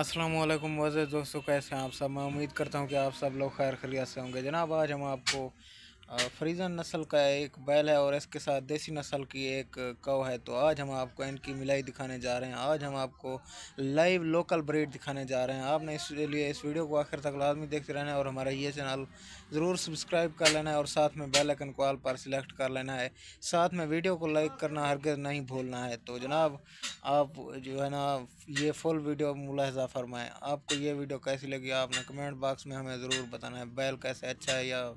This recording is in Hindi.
अस्सलाम वालेकुम वज़ दोस्तों कैसे हैं आप सब मैं उम्मीद करता हूँ कि आप सब लोग खैर खरिया से होंगे जनाब आज हम आपको फ्रीज़न नस्ल का एक बैल है और इसके साथ देसी नस्ल की एक कव है तो आज हम आपको इनकी मिलाई दिखाने जा रहे हैं आज हम आपको लाइव लोकल ब्रीड दिखाने जा रहे हैं आपने इसलिए इस वीडियो को आखिर तक लाजमी देखते रहना है और हमारा ये चैनल ज़रूर सब्सक्राइब कर लेना है और साथ में बेल आइकन को आल पर सिलेक्ट कर लेना है साथ में वीडियो को लाइक करना हरगज़ नहीं भूलना है तो जनाब आप जो है ना ये फुल वीडियो मुलाजा फरमाएँ आपको ये वीडियो कैसी लगी आपने कमेंट बॉक्स में हमें ज़रूर बताना है बैल कैसे अच्छा है या